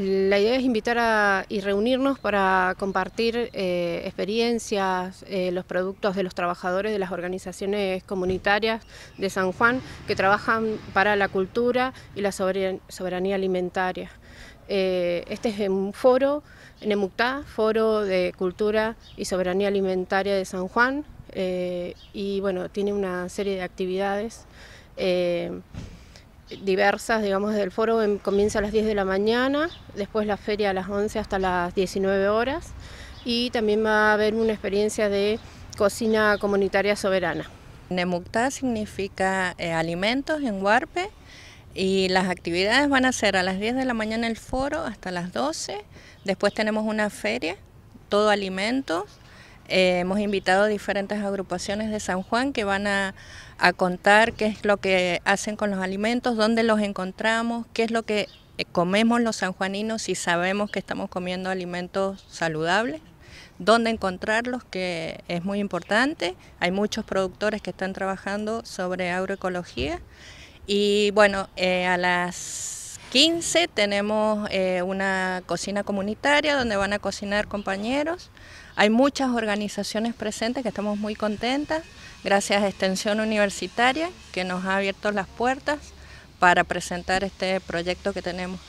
La idea es invitar y reunirnos para compartir eh, experiencias, eh, los productos de los trabajadores de las organizaciones comunitarias de San Juan que trabajan para la cultura y la soberanía alimentaria. Eh, este es un foro en Emuctá, Foro de Cultura y Soberanía Alimentaria de San Juan, y bueno, tiene una serie de actividades diversas, digamos, del foro em, comienza a las 10 de la mañana, después la feria a las 11 hasta las 19 horas y también va a haber una experiencia de cocina comunitaria soberana. Nemuktá significa eh, alimentos en Huarpe y las actividades van a ser a las 10 de la mañana el foro hasta las 12, después tenemos una feria, todo alimento... Eh, hemos invitado a diferentes agrupaciones de San Juan que van a, contar qué es lo que hacen con los alimentos, dónde los encontramos, qué es lo que eh, comemos los sanjuaninos si sabemos que estamos comiendo alimentos saludables, dónde encontrarlos, que es muy importante. Hay muchos productores que están trabajando sobre agroecología. Y bueno, eh, a las 15 tenemos eh, una cocina comunitaria donde van a cocinar compañeros. Hay muchas organizaciones presentes que estamos muy contentas, gracias a Extensión Universitaria que nos ha abierto las puertas para presentar este proyecto que tenemos.